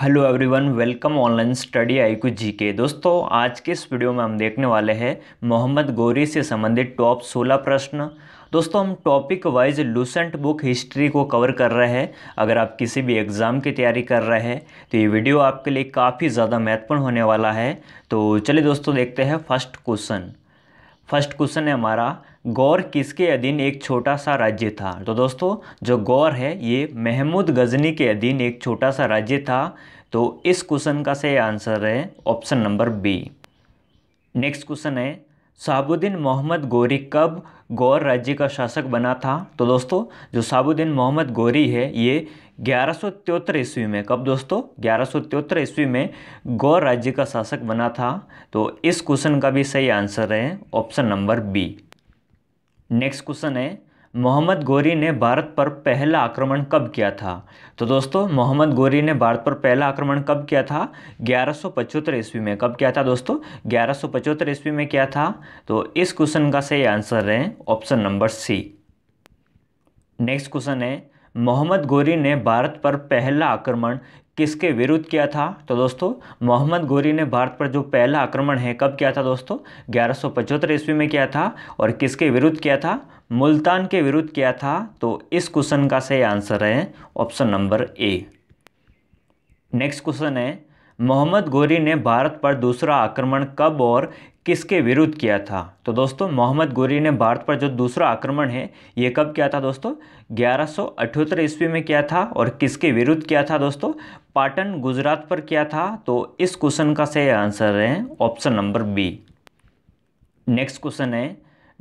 hello everyone welcome online study I Q G के दोस्तों आज के इस वीडियो में हम देखने वाले हैं मोहम्मद गौरी से संबंधित टॉप 16 प्रश्न दोस्तों हम topic wise Lucent book history को कवर कर रहे हैं अगर आप किसी भी एग्ज़ाम की तैयारी कर रहे हैं तो ये वीडियो आपके लिए काफ़ी ज़्यादा महत्वपूर्ण होने वाला है तो चलिए दोस्तों देखते हैं फर्स्ट क्वेश्चन फर्स्ट क्वेश्चन है हमारा गौर किसके अधीन एक छोटा सा राज्य था तो दोस्तों जो गौर है ये महमूद गजनी के अधीन एक छोटा सा राज्य था तो इस क्वेश्चन का सही आंसर है option number B next question है साबुद्दीन मोहम्मद गोरी कब गौर राज्य का शासक बना था तो दोस्तों जो साबुद्दीन मोहम्मद गोरी है ये ग्यारह ईस्वी में कब दोस्तों ग्यारह ईस्वी में गौर राज्य का शासक बना था तो इस क्वेश्चन का भी सही आंसर है option number B next question है मोहम्मद गोरी ने भारत पर पहला आक्रमण कब किया था तो दोस्तों मोहम्मद गोरी ने भारत पर पहला आक्रमण कब किया था ग्यारह ईस्वी में कब किया था दोस्तों ग्यारह ईस्वी में किया था तो इस क्वेश्चन का सही आंसर है option number C next question है मोहम्मद गोरी ने भारत पर पहला आक्रमण किसके विरुद्ध किया था तो दोस्तों मोहम्मद गोरी ने भारत पर जो पहला आक्रमण है कब किया था दोस्तों ग्यारह सौ पचहत्तर ईस्वी में किया था और किसके विरुद्ध किया था मुल्तान के विरुद्ध किया था तो इस क्वेश्चन का सही आंसर है option number A next question है मोहम्मद गोरी ने भारत पर दूसरा आक्रमण कब और किसके विरुद्ध किया था तो दोस्तों मोहम्मद गोरी ने भारत पर जो दूसरा आक्रमण है ये कब किया था दोस्तों ग्यारह ईस्वी में किया था और किसके विरुद्ध किया था दोस्तों पाटन गुजरात पर किया था तो इस क्वेश्चन का सही आंसर है option number B next question है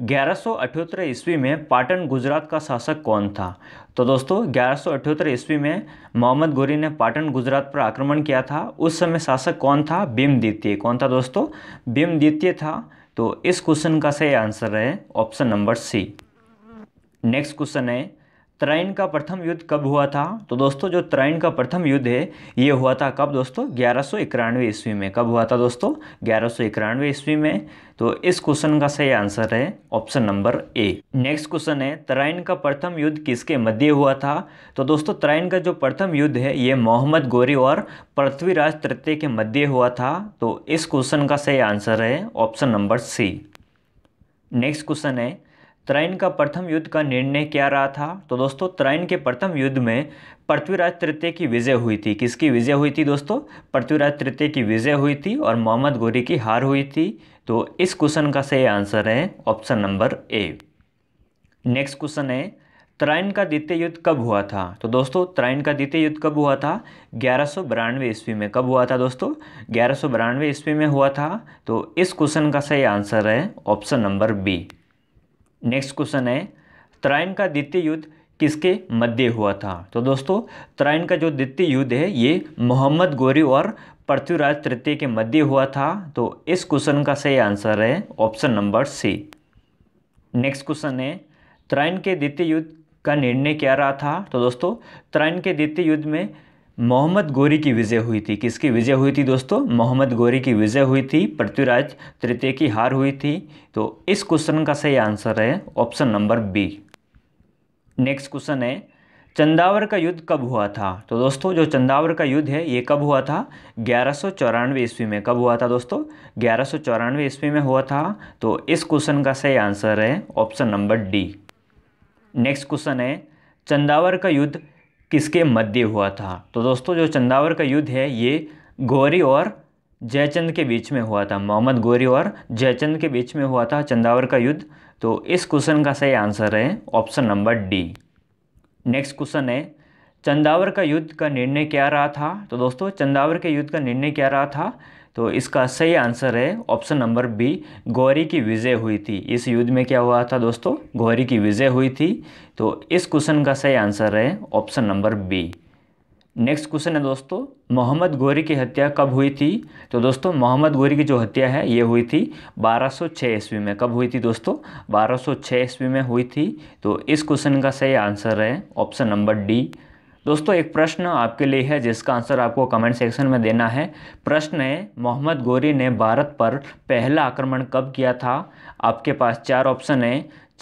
ग्यारह ईस्वी में पाटन गुजरात का शासक कौन था तो दोस्तों ग्यारह ईस्वी में मोहम्मद गोरी ने पाटन गुजरात पर आक्रमण किया था उस समय शासक कौन था द्वितीय कौन था दोस्तों भीम द्वितीय था तो इस क्वेश्चन का सही आंसर है option number C next question है त्राइन का प्रथम युद्ध कब हुआ था तो दोस्तों जो त्राइन का प्रथम युद्ध है ये हुआ था कब दोस्तों ग्यारह सौ इक्यानवे ईस्वी में कब हुआ था दोस्तों ग्यारह सौ इक्यानवे ईस्वी में तो इस क्वेश्चन का सही आंसर है option number A next question है तराइन का प्रथम युद्ध किसके मध्य हुआ था तो दोस्तों तराइन का जो प्रथम युद्ध है ये मोहम्मद गोरी और पृथ्वीराज तृतीय के मध्य हुआ था तो इस क्वेश्चन का सही आंसर है option number C next question है त्रैन का प्रथम युद्ध का निर्णय क्या रहा था तो दोस्तों त्रैन के प्रथम युद्ध में पृथ्वीराज तृतीय की विजय हुई थी किसकी विजय हुई थी दोस्तों पृथ्वीराज तृतीय की विजय हुई थी और मोहम्मद गोरी की हार हुई थी तो इस क्वेश्चन का सही आंसर है option number A next question है त्रैन का द्वितीय युद्ध कब हुआ था तो दोस्तों त्राइन का द्वितीय युद्ध कब हुआ था ग्यारह सौ बिरानवे ईस्वी में कब हुआ था दोस्तों ग्यारह सौ ईस्वी में हुआ था तो इस क्वेश्चन का सही आंसर है option number B next question है त्राइन का द्वितीय युद्ध किसके मध्य हुआ था तो दोस्तों त्राइन का जो द्वितीय युद्ध है ये मोहम्मद गोरी और पृथ्वीराज तृतीय के मध्य हुआ था तो इस क्वेश्चन का सही आंसर है option number C next question है त्राइन के द्वितीय युद्ध का निर्णय क्या रहा था तो दोस्तों त्राइन के द्वितीय युद्ध में मोहम्मद गोरी की विजय हुई थी किसकी विजय हुई थी दोस्तों मोहम्मद गोरी की विजय हुई थी पृथ्वीराज तृतीय की हार हुई थी तो इस क्वेश्चन का सही आंसर है option number B next question है चंदावर का युद्ध कब हुआ था तो दोस्तों जो चंदावर का युद्ध है ये कब हुआ था ग्यारह सौ चौरानवे ईस्वी में कब हुआ था दोस्तों ग्यारह सौ चौरानवे ईस्वी में हुआ था तो इस क्वेश्चन का सही आंसर है option number D next question है चंदावर का युद्ध किसके मध्य हुआ था तो दोस्तों जो चंदावर का युद्ध है ये गौरी और जयचंद के बीच में हुआ था मोहम्मद गौरी और जयचंद के बीच में हुआ था चंदावर का युद्ध तो इस क्वेश्चन का सही आंसर है option number D next question है चंदावर का युद्ध का निर्णय क्या रहा था तो दोस्तों चंदावर के युद्ध का निर्णय क्या रहा था तो इसका सही आंसर है ऑप्शन नंबर बी गौरी की विजय हुई थी इस युद्ध में क्या हुआ था दोस्तों गौरी की विजय हुई थी तो इस क्वेश्चन का सही आंसर है option number B next question है दोस्तों मोहम्मद गौरी की हत्या कब हुई थी तो दोस्तों मोहम्मद गौरी की जो हत्या है ये हुई थी 1206 ईस्वी में कब हुई थी दोस्तों 1206 ईस्वी में हुई थी तो इस क्वेश्चन का सही आंसर है ऑप्शन नंबर डी दोस्तों एक प्रश्न आपके लिए है जिसका आंसर आपको कमेंट सेक्शन में देना है प्रश्न है मोहम्मद गोरी ने भारत पर पहला आक्रमण कब किया था आपके पास चार ऑप्शन है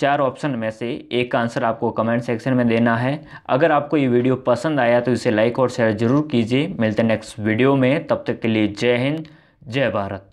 चार ऑप्शन में से एक का आंसर आपको कमेंट सेक्शन में देना है अगर आपको ये वीडियो पसंद आया तो इसे लाइक और शेयर ज़रूर कीजिए मिलते नेक्स्ट वीडियो में तब तक के लिए जय हिंद जय भारत